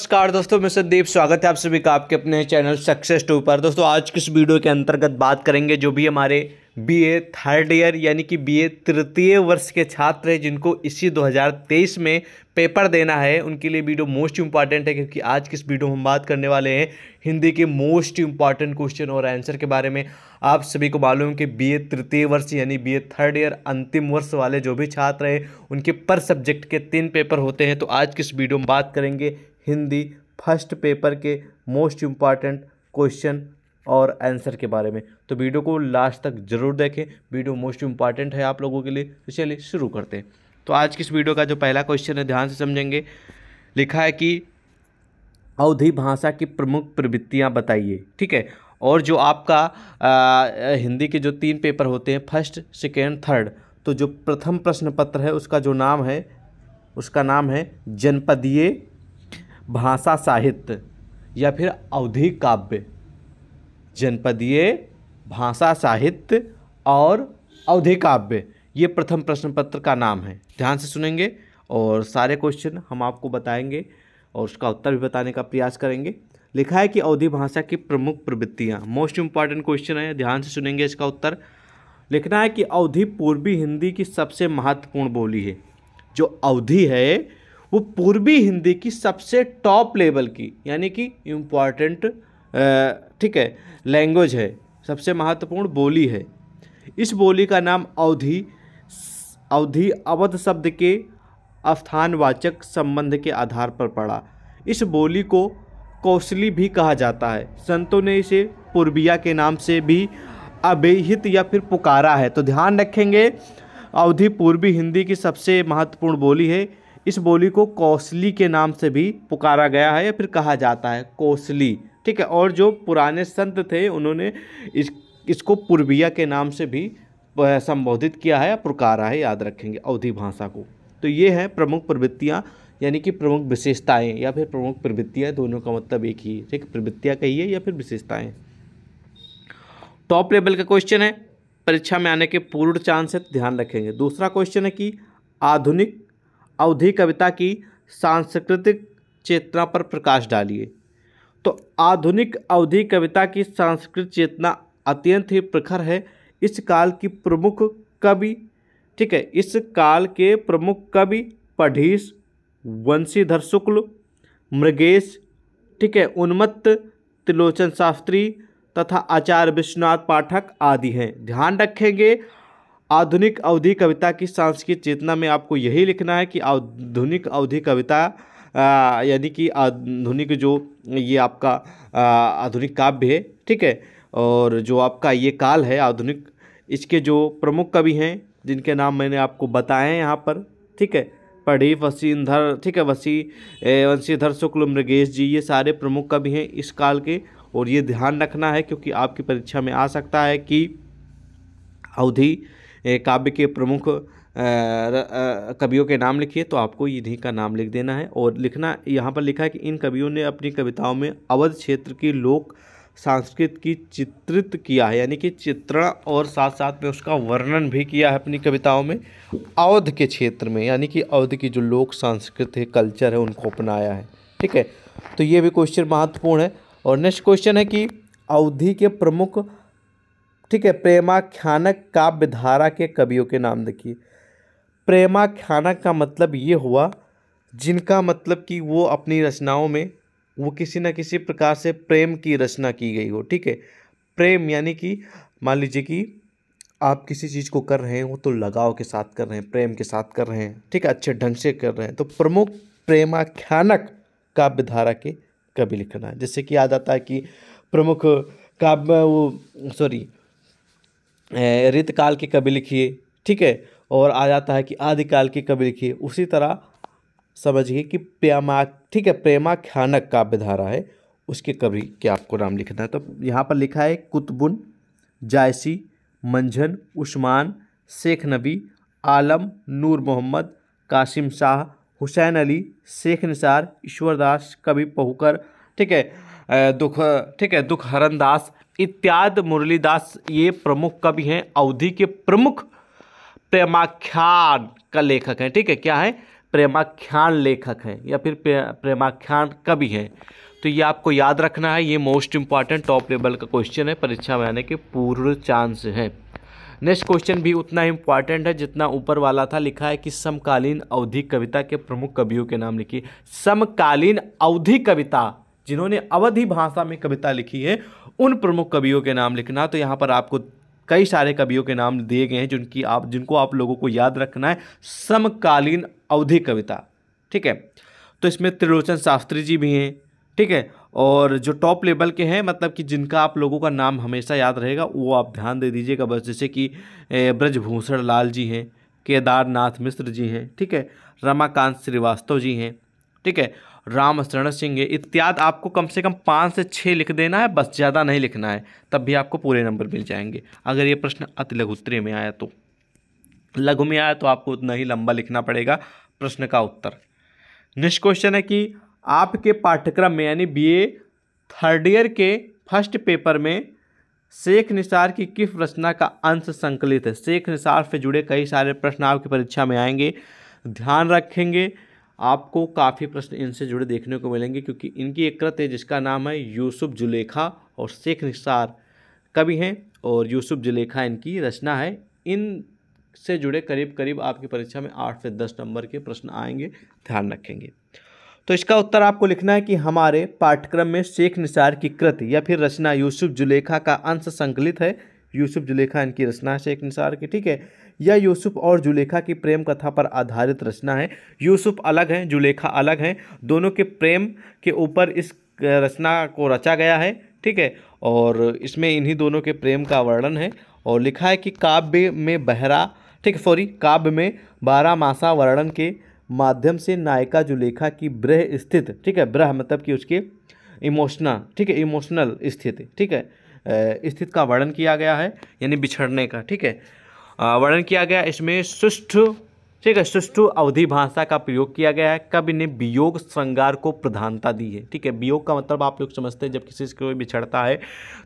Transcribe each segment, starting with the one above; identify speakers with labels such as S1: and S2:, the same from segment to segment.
S1: नमस्कार दोस्तों मैं संदीप स्वागत है आप सभी का आपके अपने चैनल सक्सेस टू पर दोस्तों आज किस वीडियो के अंतर्गत बात करेंगे जो भी हमारे बीए थर्ड ईयर यानी कि बीए तृतीय वर्ष के छात्र हैं जिनको इसी 2023 में पेपर देना है उनके लिए वीडियो मोस्ट इंपॉर्टेंट है क्योंकि आज किस वीडियो में हम बात करने वाले हैं हिंदी के मोस्ट इंपॉर्टेंट क्वेश्चन और आंसर के बारे में आप सभी को मालूम कि बीए तृतीय वर्ष यानी बीए थर्ड ईयर अंतिम वर्ष वाले जो भी छात्र हैं उनके पर सब्जेक्ट के तीन पेपर होते हैं तो आज किस वीडियो में बात करेंगे हिंदी फर्स्ट पेपर के मोस्ट इम्पॉर्टेंट क्वेश्चन और आंसर के बारे में तो वीडियो को लास्ट तक जरूर देखें वीडियो मोस्ट इम्पॉर्टेंट है आप लोगों के लिए तो चलिए शुरू करते हैं तो आज की इस वीडियो का जो पहला क्वेश्चन है ध्यान से समझेंगे लिखा है कि अवधि भाषा की प्रमुख प्रवृत्तियाँ बताइए ठीक है और जो आपका आ, हिंदी के जो तीन पेपर होते हैं फर्स्ट सेकेंड थर्ड तो जो प्रथम प्रश्न पत्र है उसका जो नाम है उसका नाम है जनपदीय भाषा साहित्य या फिर अवधि काव्य जनपदीय भाषा साहित्य और अवधि काव्य ये प्रथम प्रश्न पत्र का नाम है ध्यान से सुनेंगे और सारे क्वेश्चन हम आपको बताएंगे और उसका उत्तर भी बताने का प्रयास करेंगे लिखा है कि अवधि भाषा की प्रमुख प्रवृत्तियाँ मोस्ट इम्पॉर्टेंट क्वेश्चन है ध्यान से सुनेंगे इसका उत्तर लिखना है कि अवधि पूर्वी हिंदी की सबसे महत्वपूर्ण बोली है जो अवधि है वो पूर्वी हिंदी की सबसे टॉप लेवल की यानी कि इम्पॉर्टेंट ठीक है लैंग्वेज है सबसे महत्वपूर्ण बोली है इस बोली का नाम अवधि अवधि अवध शब्द के अवधानवाचक संबंध के आधार पर पड़ा इस बोली को कौशली भी कहा जाता है संतों ने इसे पूर्विया के नाम से भी अभिहित या फिर पुकारा है तो ध्यान रखेंगे अवधि पूर्वी हिंदी की सबसे महत्वपूर्ण बोली है इस बोली को कौशली के नाम से भी पुकारा गया है या फिर कहा जाता है कौशली ठीक है और जो पुराने संत थे उन्होंने इस इसको पूर्विया के नाम से भी संबोधित किया है या पुकारा है याद रखेंगे अवधि भाषा को तो ये है प्रमुख प्रवृत्तियाँ यानी कि प्रमुख विशेषताएँ या फिर प्रमुख प्रवृत्तियाँ दोनों का मतलब एक ही है ठीक प्रवृत्तियाँ कहिए या फिर विशेषताएँ टॉप लेवल का क्वेश्चन है परीक्षा में आने के पूर्ण चांस है ध्यान रखेंगे दूसरा क्वेश्चन है कि आधुनिक अवधि कविता की सांस्कृतिक चेतना पर प्रकाश डालिए तो आधुनिक अवधि कविता की सांस्कृतिक चेतना अत्यंत ही प्रखर है इस काल की प्रमुख कवि ठीक है इस काल के प्रमुख कवि पढ़ीस वंशीधर शुक्ल मृगेश ठीक है उन्मत्त त्रिलोचन शास्त्री तथा आचार्य विश्वनाथ पाठक आदि हैं ध्यान रखेंगे आधुनिक अवधि कविता की सांस्कृतिक चेतना में आपको यही लिखना है कि आधुनिक अवधि कविता यानी कि आधुनिक जो ये आपका आधुनिक काव्य है ठीक है और जो आपका ये काल है आधुनिक इसके जो प्रमुख कवि हैं जिनके नाम मैंने आपको बताए हैं यहाँ पर ठीक है पढ़ी वसीधर ठीक है वसी वंशीधर शुक्ल मृगेश जी ये सारे प्रमुख कवि हैं इस काल के और ये ध्यान रखना है क्योंकि आपकी परीक्षा में आ सकता है कि अवधि काव्य के प्रमुख कवियों के नाम लिखिए तो आपको इन्हीं का नाम लिख देना है और लिखना यहाँ पर लिखा है कि इन कवियों ने अपनी कविताओं में अवध क्षेत्र की लोक संस्कृत की चित्रित किया है यानी कि चित्रण और साथ साथ में उसका वर्णन भी किया है अपनी कविताओं में अवध के क्षेत्र में यानी कि अवध की जो लोक संस्कृत है कल्चर है उनको अपनाया है ठीक है तो ये भी क्वेश्चन महत्वपूर्ण है और नेक्स्ट क्वेश्चन है कि अवधि के प्रमुख ठीक है प्रेमाख्यानक काव्य धारा के कवियों के नाम देखिए प्रेमा खाना का मतलब ये हुआ जिनका मतलब कि वो अपनी रचनाओं में वो किसी न किसी प्रकार से प्रेम की रचना की गई हो ठीक है प्रेम यानी कि मान लीजिए कि आप किसी चीज़ को कर रहे हो तो लगाव के साथ कर रहे हैं प्रेम के साथ कर रहे हैं ठीक है अच्छे ढंग से कर रहे हैं तो प्रमुख प्रेमाख्यानक काव्यधारा के कवि लिखना है जैसे कि याद आता है कि प्रमुख काव्य वो सॉरी ऋतकाल के कवि लिखिए ठीक है और आ जाता है कि आदिकाल की कवि लिखी उसी तरह समझिए कि प्रेमा ठीक है प्रेमा प्रेमाख्यानक काव्यधारा है उसके कवि के आपको नाम लिखना है तो यहाँ पर लिखा है कुतबुन जायसी मंझन उस्मान शेख नबी आलम नूर मोहम्मद कासिम शाह हुसैन अली शेख निसार ईश्वरदास कवि पहुकर ठीक है दुख ठीक है दुख हरन दास इत्यादि मुरलीदास ये प्रमुख कवि हैं अवधि के प्रमुख प्रेमाख्यान का लेखक है ठीक है क्या है प्रेमाख्यान लेखक है या फिर प्रेमाख्यान कवि है तो ये आपको याद रखना है ये मोस्ट इंपॉर्टेंट टॉप लेवल का क्वेश्चन है परीक्षा में आने के पूर्ण चांस है नेक्स्ट क्वेश्चन भी उतना इम्पॉर्टेंट है जितना ऊपर वाला था लिखा है कि समकालीन अवधि कविता के प्रमुख कवियों के नाम लिखिए समकालीन अवधि कविता जिन्होंने अवधि भाषा में कविता लिखी है उन प्रमुख कवियों के नाम लिखना तो यहाँ पर आपको कई सारे कवियों के नाम दिए गए हैं जिनकी आप जिनको आप लोगों को याद रखना है समकालीन अवधि कविता ठीक है तो इसमें त्रिलोचन शास्त्री जी भी हैं ठीक है और जो टॉप लेवल के हैं मतलब कि जिनका आप लोगों का नाम हमेशा याद रहेगा वो आप ध्यान दे दीजिएगा बस जैसे कि ब्रजभूषण लाल जी हैं केदारनाथ मिश्र जी हैं ठीक है रमाकांत श्रीवास्तव जी हैं ठीक है राम शरण सिंह इत्यादि आपको कम से कम पाँच से छः लिख देना है बस ज़्यादा नहीं लिखना है तब भी आपको पूरे नंबर मिल जाएंगे अगर ये प्रश्न अति लघुत्तरी में आया तो लघु में आया तो आपको उतना ही लंबा लिखना पड़ेगा प्रश्न का उत्तर नेक्स्ट क्वेश्चन है कि आपके पाठ्यक्रम में यानी बी थर्ड ईयर के फर्स्ट पेपर में शेख निसार की किस रचना का अंश संकलित है शेख निसार से जुड़े कई सारे प्रश्न आपकी परीक्षा में आएंगे ध्यान रखेंगे आपको काफ़ी प्रश्न इनसे जुड़े देखने को मिलेंगे क्योंकि इनकी एक कृत है जिसका नाम है यूसुफ जुलेखा और शेख निसार कवि हैं और यूसुफ जुलेखा इनकी रचना है इन से जुड़े करीब करीब आपकी परीक्षा में आठ से दस नंबर के प्रश्न आएंगे ध्यान रखेंगे तो इसका उत्तर आपको लिखना है कि हमारे पाठ्यक्रम में शेख निसार की कृत या फिर रचना यूसुफ जुलेखा का अंश संकलित है यूसुफ जुलेखा इनकी रचना है शेख निसार की ठीक है यह यूसुफ और जुलेखा की प्रेम कथा पर आधारित रचना है यूसुफ अलग हैं जुलेखा अलग हैं दोनों के प्रेम के ऊपर इस रचना को रचा गया है ठीक है और इसमें इन्हीं दोनों के प्रेम का वर्णन है और लिखा है कि काव्य में बहरा ठीक है सॉरी काव्य में बारह मासा वर्णन के माध्यम से नायिका जुलेखा की ब्रह स्थित ठीक है ब्रह मतलब कि उसके इमोशनल ठीक है इमोशनल स्थिति ठीक है स्थित का वर्णन किया गया है यानी बिछड़ने का ठीक है वर्णन किया गया इसमें सुष्ठ ठीक है सुष्ठु अवधि भाषा का प्रयोग किया गया है कवि ने वियोग श्रृंगार को प्रधानता दी है ठीक है वियोग का मतलब आप लोग समझते हैं जब किसी से कोई बिछड़ता है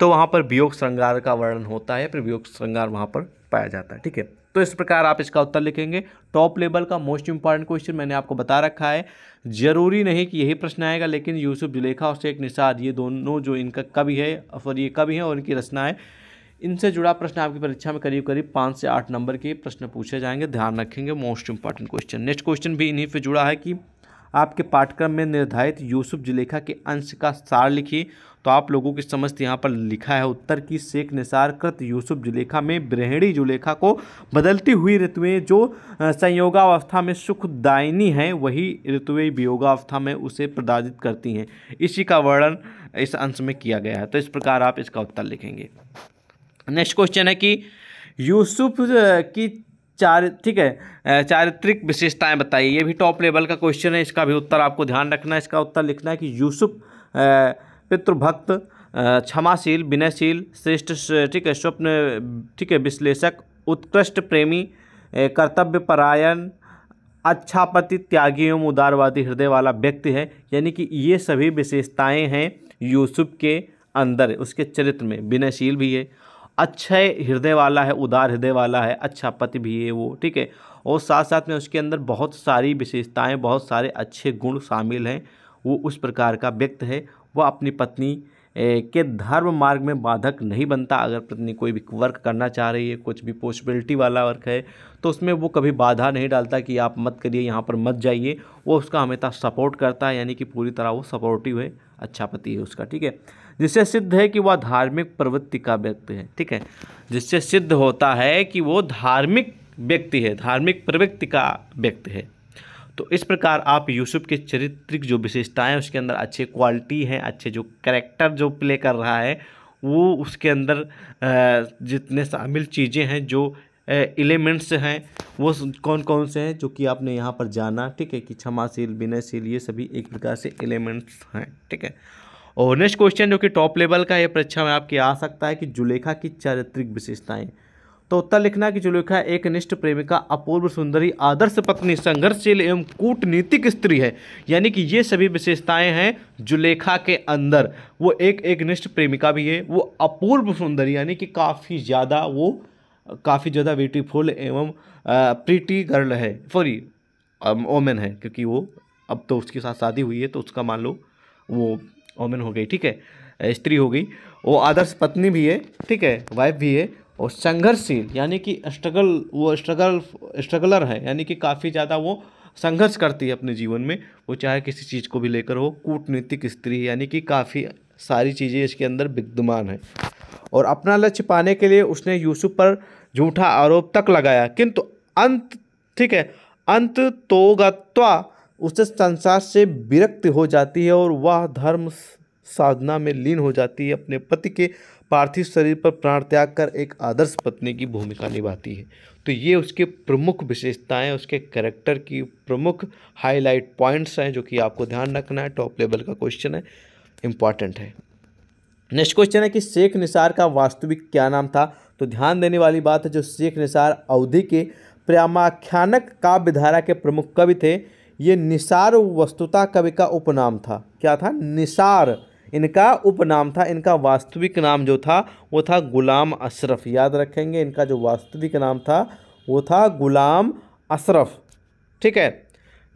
S1: तो वहाँ पर वियोग श्रृंगार का वर्णन होता है फिर वियोग श्रृंगार वहाँ पर पाया जाता है ठीक है तो इस प्रकार आप इसका उत्तर लिखेंगे टॉप लेवल का मोस्ट इंपॉर्टेंट क्वेश्चन मैंने आपको बता रखा है जरूरी नहीं कि यही प्रश्न आएगा लेकिन यूसुफ जुलेखा और शेख निषाद ये दोनों जो इनका कवि है और ये कवि हैं और इनकी रचना है इनसे जुड़ा प्रश्न आपकी परीक्षा में करीब करीब पाँच से आठ नंबर के प्रश्न पूछे जाएंगे ध्यान रखेंगे most important question next question भी इन्हीं से जुड़ा है कि आपके पाठ्यक्रम में निर्धारित यूसुफ जुलेखा के अंश का सार लिखिए तो आप लोगों की समस्त यहाँ पर लिखा है उत्तर की शेख निसार कृत यूसुफ जुलेखा में ब्रहणी जुलेखा को बदलती हुई ऋतुएं जो संयोगावस्था में सुखदायिनी हैं वही ऋतुएं वियोगावस्था में उसे प्रदाजित करती हैं इसी का वर्णन इस अंश में किया गया है तो इस प्रकार आप इसका उत्तर लिखेंगे नेक्स्ट क्वेश्चन है कि यूसुफ की चार ठीक है चारित्रिक विशेषताएं बताइए ये भी टॉप लेवल का क्वेश्चन है इसका भी उत्तर आपको ध्यान रखना है इसका उत्तर लिखना है कि यूसुफ पितृभक्त क्षमाशील विनयशील श्रेष्ठ ठीक है स्वप्न ठीक है विश्लेषक उत्कृष्ट प्रेमी कर्तव्य परायण अच्छा पति त्यागी एवं उदारवादी हृदय वाला व्यक्ति है यानी कि ये सभी विशेषताएं हैं यूसुफ के अंदर उसके चरित्र में विनयशील भी है अच्छे हृदय वाला है उदार हृदय वाला है अच्छा पति भी है वो ठीक है और साथ साथ में उसके अंदर बहुत सारी विशेषताएं बहुत सारे अच्छे गुण शामिल हैं वो उस प्रकार का व्यक्त है वह अपनी पत्नी के धर्म मार्ग में बाधक नहीं बनता अगर पत्नी कोई भी वर्क करना चाह रही है कुछ भी पॉसिबिलिटी वाला वर्क है तो उसमें वो कभी बाधा नहीं डालता कि आप मत करिए यहाँ पर मत जाइए वो उसका हमेशा सपोर्ट करता है यानी कि पूरी तरह वो सपोर्टिव है अच्छा पति है उसका ठीक है जिससे सिद्ध है कि वह धार्मिक प्रवृत्ति का व्यक्ति है ठीक है जिससे सिद्ध होता है कि वो धार्मिक व्यक्ति है धार्मिक प्रवृत्ति का व्यक्ति है तो इस प्रकार आप यूसुफ के चरित्रिक जो विशेषताएं उसके अंदर अच्छे क्वालिटी हैं अच्छे जो करेक्टर जो प्ले कर रहा है वो उसके अंदर जितने शामिल चीज़ें हैं जो एलिमेंट्स हैं वो कौन कौन से हैं जो कि आपने यहाँ पर जाना ठीक है कि क्षमाशील विनयशील ये सभी एक प्रकार से एलिमेंट्स हैं ठीक है और नेक्स्ट क्वेश्चन जो कि टॉप लेवल का ये परीक्षा में आपके आ सकता है कि जुलेखा की चारित्रिक विशेषताएं तो उत्तर लिखना कि जुलेखा एक निष्ठ प्रेमिका अपूर्व सुंदरी आदर्श पत्नी संघर्षशील एवं कूटनीतिक स्त्री है यानी कि ये सभी विशेषताएं हैं जुलेखा के अंदर वो एक एक निष्ठ प्रेमिका भी है वो अपूर्व सुंदरी यानी कि काफ़ी ज़्यादा वो काफ़ी ज़्यादा ब्यूटीफुल एवं प्रीटी गर्ल है सॉरी ओमेन है क्योंकि वो अब तो उसके साथ शादी हुई है तो उसका मान लो वो वोमेन हो गई ठीक है स्त्री हो गई वो आदर्श पत्नी भी है ठीक है वाइफ भी है और संघर्षशील यानी कि स्ट्रगल वो स्ट्रगल स्ट्रगलर है यानी कि काफ़ी ज़्यादा वो संघर्ष करती है अपने जीवन में वो चाहे किसी चीज़ को भी लेकर हो कूटनीतिक स्त्री यानी कि काफ़ी सारी चीज़ें इसके अंदर विद्यमान है और अपना लक्ष्य पाने के लिए उसने यूसुफ पर झूठा आरोप तक लगाया किंतु अंत ठीक है अंत तोगत्वा उसे संसार से विरक्त हो जाती है और वह धर्म साधना में लीन हो जाती है अपने पति के पार्थिव शरीर पर प्राण त्याग कर एक आदर्श पत्नी की भूमिका निभाती है तो ये उसके प्रमुख विशेषताएं उसके करेक्टर की प्रमुख हाईलाइट पॉइंट्स हैं जो कि आपको ध्यान रखना है टॉप लेवल का क्वेश्चन है इम्पॉर्टेंट है नेक्स्ट क्वेश्चन है कि शेख निसार का वास्तविक क्या नाम था तो ध्यान देने वाली बात है जो शेख निसार अवधि के प्रयामाख्यानक काव्यधारा के प्रमुख कवि थे ये निसार वस्तुता कवि का उपनाम था क्या था निसार इनका उपनाम था इनका वास्तविक नाम जो था वो था गुलाम अशरफ याद रखेंगे इनका जो वास्तविक नाम था वो था गुलाम अशरफ ठीक है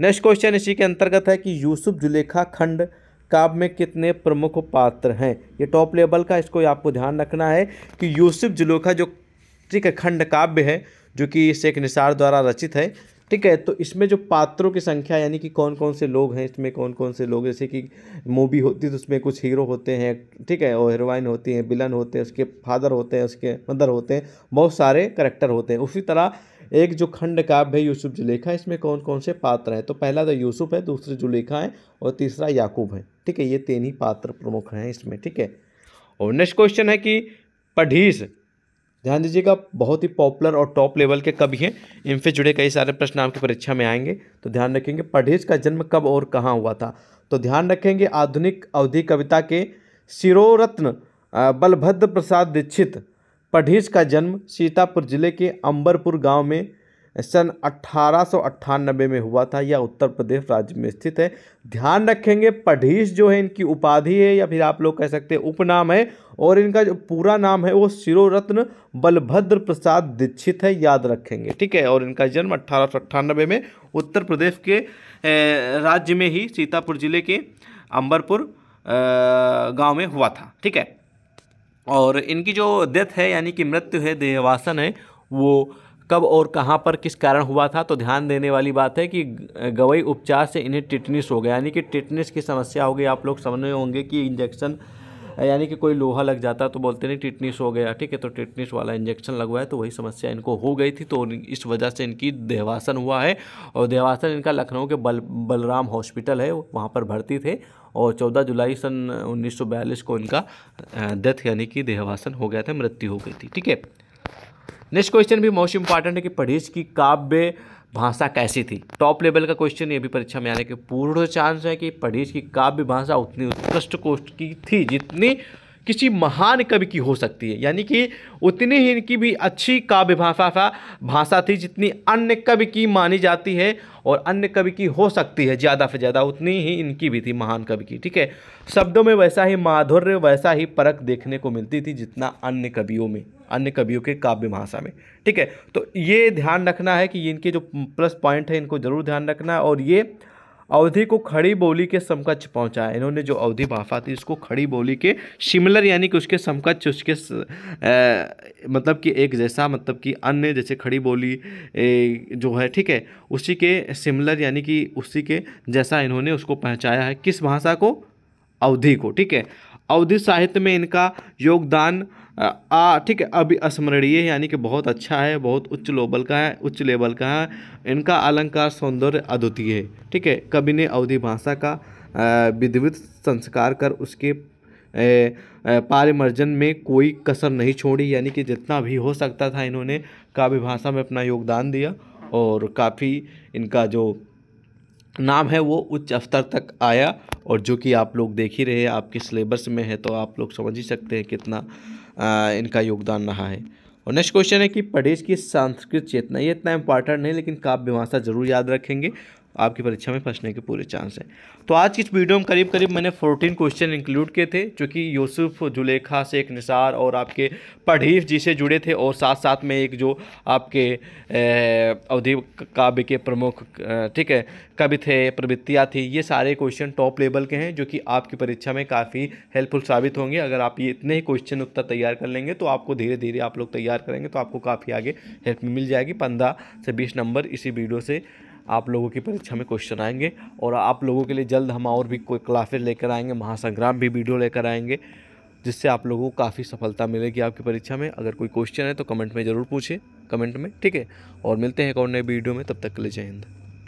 S1: नेक्स्ट क्वेश्चन इसी के अंतर्गत है कि यूसुफ जुलेखा खंड काव्य में कितने प्रमुख पात्र हैं ये टॉप लेवल का इसको आपको ध्यान रखना है कि यूसुफ जुलेखा जो ठीक है खंड काव्य है जो कि शेख निसार द्वारा रचित है ठीक है तो इसमें जो पात्रों की संख्या यानी कि कौन कौन से लोग हैं इसमें कौन कौन से लोग जैसे कि मूवी होती है तो उसमें कुछ हीरो होते हैं ठीक है और हीरोइन होती हैं बिलन होते हैं उसके फादर होते हैं उसके मदर होते हैं बहुत सारे करेक्टर होते हैं उसी तरह एक जो खंड काव्य है यूसुफ जुलेखा इसमें कौन कौन से पात्र हैं तो पहला तो यूसुफ है दूसरे जुलेखा है और तीसरा याकूब है ठीक है ये तीन ही पात्र प्रमुख हैं इसमें ठीक है और नेक्स्ट क्वेश्चन है कि पढ़ीस ध्यान दीजिएगा बहुत ही पॉपुलर और टॉप लेवल के कवि हैं इनसे जुड़े कई सारे प्रश्न आपकी परीक्षा में आएंगे तो ध्यान रखेंगे परहेज का जन्म कब और कहाँ हुआ था तो ध्यान रखेंगे आधुनिक अवधि कविता के शिरोरत्न बलभद्र प्रसाद दीक्षित पढ़ीज का जन्म सीतापुर जिले के अंबरपुर गांव में सन अट्ठारह में हुआ था या उत्तर प्रदेश राज्य में स्थित है ध्यान रखेंगे पढ़ीस जो है इनकी उपाधि है या फिर आप लोग कह सकते हैं उपनाम है और इनका जो पूरा नाम है वो शिरोरत्न बलभद्र प्रसाद दीक्षित है याद रखेंगे ठीक है और इनका जन्म अट्ठारह में उत्तर प्रदेश के राज्य में ही सीतापुर जिले के अंबरपुर गांव में हुआ था ठीक है और इनकी जो डेथ है यानी कि मृत्यु है देहवासन है वो कब और कहाँ पर किस कारण हुआ था तो ध्यान देने वाली बात है कि गवई उपचार से इन्हें टिटनिस हो गया यानी कि टिटनिस की समस्या हो गई आप लोग समझ रहे होंगे कि इंजेक्शन यानी कि कोई लोहा लग जाता तो बोलते नहीं टिटनिस हो गया ठीक है तो टिटनिस वाला इंजेक्शन लगवाया तो वही समस्या इनको हो गई थी तो इस वजह से इनकी देवासन हुआ है और देवासन इनका लखनऊ के बल बलराम हॉस्पिटल है वहाँ पर भर्ती थे और 14 जुलाई सन 1942 को इनका डेथ यानी कि देहवासन हो गया था मृत्यु हो गई थी ठीक है नेक्स्ट क्वेश्चन भी मोस्ट इंपॉर्टेंट है कि परहेज की काव्य भाषा कैसी थी टॉप लेवल का क्वेश्चन ये भी परीक्षा में आने के पूर्ण चांस है कि पढ़ी की काव्य भाषा उतनी उत्कृष्ट कोष्ट की थी जितनी किसी महान कवि की हो सकती है यानी कि उतनी ही इनकी भी अच्छी काव्य भाषा भाषा थी जितनी अन्य कवि की मानी जाती है और अन्य कवि की हो सकती है ज़्यादा से ज़्यादा उतनी ही इनकी भी थी महान कवि की ठीक है शब्दों में वैसा ही माधुर्य वैसा ही परक देखने को मिलती थी जितना अन्य कवियों में अन्य कवियों के काव्य भाषा में ठीक है तो ये ध्यान रखना है कि इनके जो प्लस पॉइंट है इनको ज़रूर ध्यान रखना है और ये अवधि को खड़ी बोली के समकक्ष पहुंचाया इन्होंने जो अवधि भाषा थी इसको खड़ी बोली के शिमिलर यानी कि उसके समकक्ष उसके स, आ, मतलब कि एक जैसा मतलब कि अन्य जैसे खड़ी बोली ए, जो है ठीक है उसी के सिमिलर यानी कि उसी के जैसा इन्होंने उसको पहुँचाया है किस भाषा को अवधि को ठीक है अवधि साहित्य में इनका योगदान आ ठीक है अभी स्मरणीय यानी कि बहुत अच्छा है बहुत उच्च लेवल का है उच्च लेवल का है इनका अलंकार सौंदर्य अद्वितीय है ठीक है कवि ने अवधि भाषा का विधिवित संस्कार कर उसके पारिमर्जन में कोई कसर नहीं छोड़ी यानी कि जितना भी हो सकता था इन्होंने काव्य भाषा में अपना योगदान दिया और काफ़ी इनका जो नाम है वो उच्च स्तर तक आया और जो कि आप लोग देख ही रहे आपके सिलेबस में है तो आप लोग समझ ही सकते हैं कितना इनका योगदान रहा है और नेक्स्ट क्वेश्चन है कि प्रदेश की सांस्कृतिक चेतना ये इतना इंपॉर्टेंट नहीं लेकिन काव्य भाषा जरूर याद रखेंगे आपकी परीक्षा में फंसने के पूरे चांस हैं तो आज की इस वीडियो में करीब करीब मैंने 14 क्वेश्चन इंक्लूड किए थे जो कि यूसुफ जुलेखा से एक निसार और आपके पढ़ीफ जी से जुड़े थे और साथ साथ में एक जो आपके अवधि काव्य के प्रमुख ठीक है कवि थे प्रवृत्तियाँ थी ये सारे क्वेश्चन टॉप लेवल के हैं जो कि आपकी परीक्षा में काफ़ी हेल्पफुल साबित होंगे अगर आप ये इतने ही क्वेश्चन उत्तर तैयार कर लेंगे तो आपको धीरे धीरे आप लोग तैयार करेंगे तो आपको काफ़ी आगे हेल्प मिल जाएगी पंद्रह से बीस नंबर इसी वीडियो से आप लोगों की परीक्षा में क्वेश्चन आएंगे और आप लोगों के लिए जल्द हम और भी कोई क्लासेज लेकर आएंगे महासंग्राम भी वीडियो लेकर आएंगे जिससे आप लोगों को काफ़ी सफलता मिलेगी आपकी परीक्षा में अगर कोई क्वेश्चन है तो कमेंट में ज़रूर पूछें कमेंट में ठीक है और मिलते हैं एक और नए वीडियो में तब तक के लिए जय हिंद